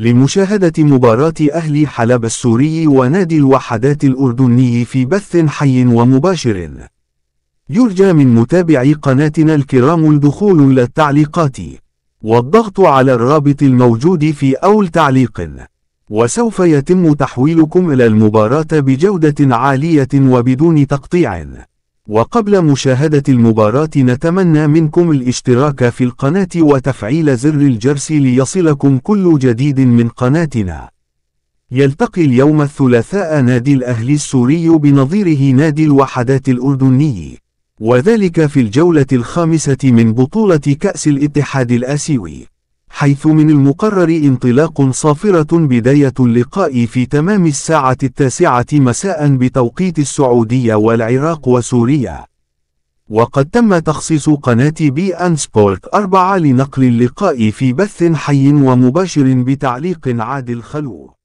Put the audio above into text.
لمشاهدة مباراة أهلي حلب السوري ونادي الوحدات الأردني في بث حي ومباشر يرجى من متابعي قناتنا الكرام الدخول إلى التعليقات والضغط على الرابط الموجود في أول تعليق وسوف يتم تحويلكم إلى المباراة بجودة عالية وبدون تقطيع وقبل مشاهدة المباراة نتمنى منكم الاشتراك في القناة وتفعيل زر الجرس ليصلكم كل جديد من قناتنا يلتقي اليوم الثلاثاء نادي الأهلي السوري بنظيره نادي الوحدات الأردني وذلك في الجولة الخامسة من بطولة كأس الاتحاد الآسيوي حيث من المقرر انطلاق صافرة بداية اللقاء في تمام الساعة التاسعة مساء بتوقيت السعودية والعراق وسوريا. وقد تم تخصيص قناة بي أن سبورت 4 لنقل اللقاء في بث حي ومباشر بتعليق عادل خلو